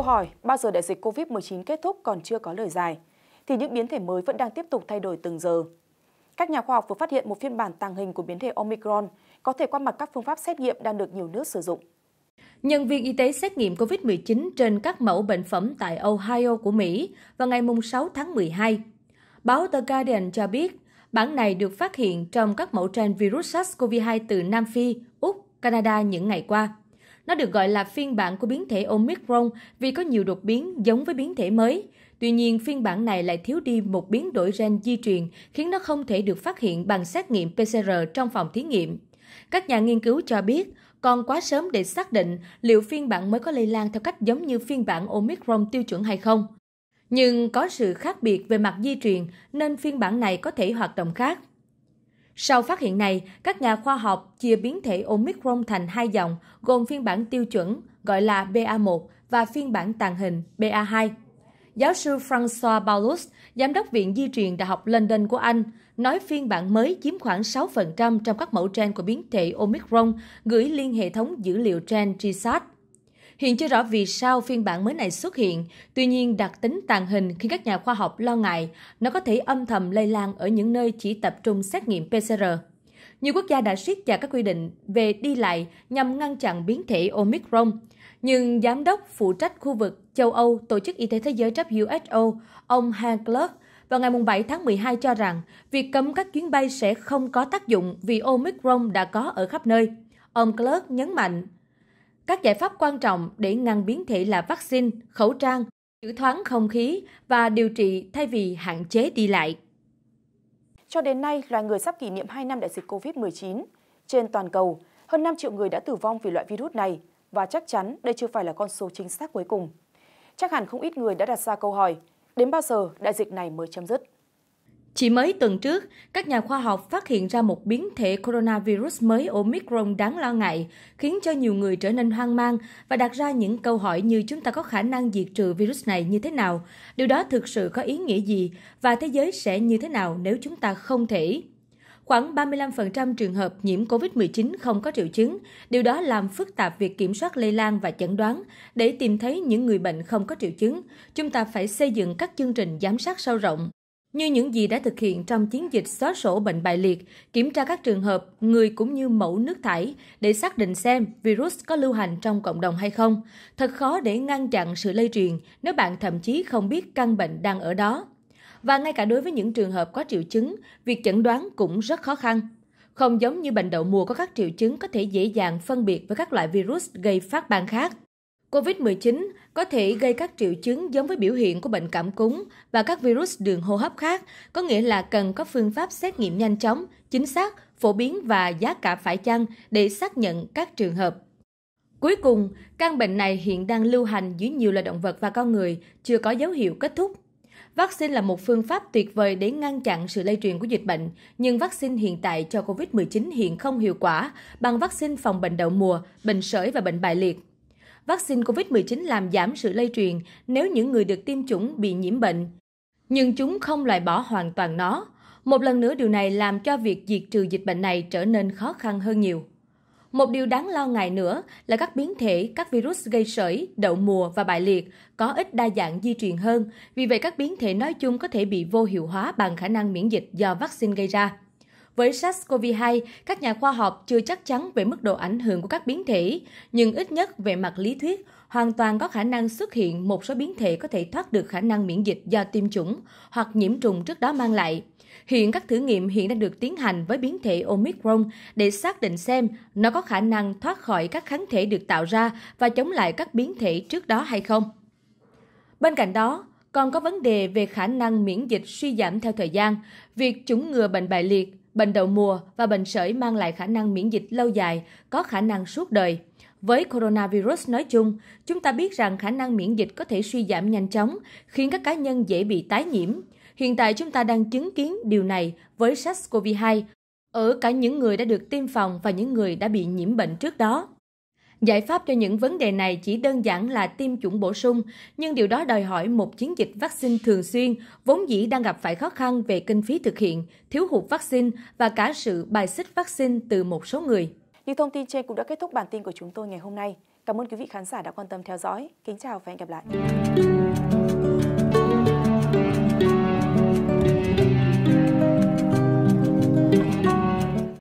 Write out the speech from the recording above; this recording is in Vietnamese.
Câu hỏi bao giờ đại dịch COVID-19 kết thúc còn chưa có lời giải, thì những biến thể mới vẫn đang tiếp tục thay đổi từng giờ. Các nhà khoa học vừa phát hiện một phiên bản tàng hình của biến thể Omicron có thể qua mặt các phương pháp xét nghiệm đang được nhiều nước sử dụng. Nhân viên y tế xét nghiệm COVID-19 trên các mẫu bệnh phẩm tại Ohio của Mỹ vào ngày 6 tháng 12. Báo The Guardian cho biết, bản này được phát hiện trong các mẫu trên virus SARS-CoV-2 từ Nam Phi, Úc, Canada những ngày qua. Nó được gọi là phiên bản của biến thể Omicron vì có nhiều đột biến giống với biến thể mới. Tuy nhiên, phiên bản này lại thiếu đi một biến đổi gen di truyền khiến nó không thể được phát hiện bằng xét nghiệm PCR trong phòng thí nghiệm. Các nhà nghiên cứu cho biết, còn quá sớm để xác định liệu phiên bản mới có lây lan theo cách giống như phiên bản Omicron tiêu chuẩn hay không. Nhưng có sự khác biệt về mặt di truyền nên phiên bản này có thể hoạt động khác sau phát hiện này các nhà khoa học chia biến thể omicron thành hai dòng gồm phiên bản tiêu chuẩn gọi là ba 1 và phiên bản tàng hình ba 2 Giáo sư François Paulus, giám đốc Viện Di truyền Đại học London của Anh, nói phiên bản mới chiếm khoảng 6% trong các mẫu gen của biến thể Omicron gửi liên hệ thống dữ liệu gen GSAT. Hiện chưa rõ vì sao phiên bản mới này xuất hiện, tuy nhiên đặc tính tàn hình khiến các nhà khoa học lo ngại nó có thể âm thầm lây lan ở những nơi chỉ tập trung xét nghiệm PCR. Nhiều quốc gia đã siết chặt các quy định về đi lại nhằm ngăn chặn biến thể Omicron. Nhưng giám đốc phụ trách khu vực châu Âu Tổ chức Y tế Thế giới WHO, ông Hans Kluck, vào ngày 7 tháng 12 cho rằng việc cấm các chuyến bay sẽ không có tác dụng vì Omicron đã có ở khắp nơi. Ông Clark nhấn mạnh các giải pháp quan trọng để ngăn biến thể là vaccine khẩu trang chữ thoáng không khí và điều trị thay vì hạn chế đi lại. Cho đến nay, loài người sắp kỷ niệm 2 năm đại dịch COVID-19. Trên toàn cầu, hơn 5 triệu người đã tử vong vì loại virus này và chắc chắn đây chưa phải là con số chính xác cuối cùng. Chắc hẳn không ít người đã đặt ra câu hỏi, đến bao giờ đại dịch này mới chấm dứt? Chỉ mới tuần trước, các nhà khoa học phát hiện ra một biến thể coronavirus mới Omicron đáng lo ngại, khiến cho nhiều người trở nên hoang mang và đặt ra những câu hỏi như chúng ta có khả năng diệt trừ virus này như thế nào, điều đó thực sự có ý nghĩa gì và thế giới sẽ như thế nào nếu chúng ta không thể. Khoảng 35% trường hợp nhiễm COVID-19 không có triệu chứng, điều đó làm phức tạp việc kiểm soát lây lan và chẩn đoán. Để tìm thấy những người bệnh không có triệu chứng, chúng ta phải xây dựng các chương trình giám sát sâu rộng như những gì đã thực hiện trong chiến dịch xóa sổ bệnh bại liệt, kiểm tra các trường hợp, người cũng như mẫu nước thải để xác định xem virus có lưu hành trong cộng đồng hay không. Thật khó để ngăn chặn sự lây truyền nếu bạn thậm chí không biết căn bệnh đang ở đó. Và ngay cả đối với những trường hợp có triệu chứng, việc chẩn đoán cũng rất khó khăn. Không giống như bệnh đậu mùa có các triệu chứng có thể dễ dàng phân biệt với các loại virus gây phát ban khác covid một chín có thể gây các triệu chứng giống với biểu hiện của bệnh cảm cúm và các virus đường hô hấp khác có nghĩa là cần có phương pháp xét nghiệm nhanh chóng chính xác phổ biến và giá cả phải chăng để xác nhận các trường hợp cuối cùng căn bệnh này hiện đang lưu hành dưới nhiều loài động vật và con người chưa có dấu hiệu kết thúc Vaccine là một phương pháp tuyệt vời để ngăn chặn sự lây truyền của dịch bệnh, nhưng vaccine hiện tại cho COVID-19 hiện không hiệu quả bằng vaccine phòng bệnh đậu mùa, bệnh sởi và bệnh bại liệt vaccine COVID-19 làm giảm sự lây truyền nếu những người được tiêm chủng bị nhiễm bệnh. Nhưng chúng không loại bỏ hoàn toàn nó. Một lần nữa điều này làm cho việc diệt trừ dịch bệnh này trở nên khó khăn hơn nhiều. Một điều đáng lo ngại nữa là các biến thể, các virus gây sởi, đậu mùa và bại liệt có ít đa dạng di truyền hơn, vì vậy các biến thể nói chung có thể bị vô hiệu hóa bằng khả năng miễn dịch do vaccine gây ra với sars cov hai các nhà khoa học chưa chắc chắn về mức độ ảnh hưởng của các biến thể nhưng ít nhất về mặt lý thuyết hoàn toàn có khả năng xuất hiện một số biến thể có thể thoát được khả năng miễn dịch do tiêm chủng hoặc nhiễm trùng trước đó mang lại hiện các thử nghiệm hiện đang được tiến hành với biến thể omicron để xác định xem nó có khả năng thoát khỏi các kháng thể được tạo ra và chống lại các biến thể trước đó hay không bên cạnh đó còn có vấn đề về khả năng miễn dịch suy giảm theo thời gian, việc chủng ngừa bệnh bại liệt, bệnh đậu mùa và bệnh sởi mang lại khả năng miễn dịch lâu dài, có khả năng suốt đời. Với coronavirus nói chung, chúng ta biết rằng khả năng miễn dịch có thể suy giảm nhanh chóng, khiến các cá nhân dễ bị tái nhiễm. Hiện tại chúng ta đang chứng kiến điều này với SARS-CoV-2 ở cả những người đã được tiêm phòng và những người đã bị nhiễm bệnh trước đó giải pháp cho những vấn đề này chỉ đơn giản là tiêm chủng bổ sung nhưng điều đó đòi hỏi một chiến dịch vaccine thường xuyên vốn dĩ đang gặp phải khó khăn về kinh phí thực hiện thiếu hụt vaccine và cả sự bài xích vaccine từ một số người những thông tin trên cũng đã kết thúc bản tin của chúng tôi ngày hôm nay cảm ơn quý vị khán giả đã quan tâm theo dõi kính chào và hẹn gặp lại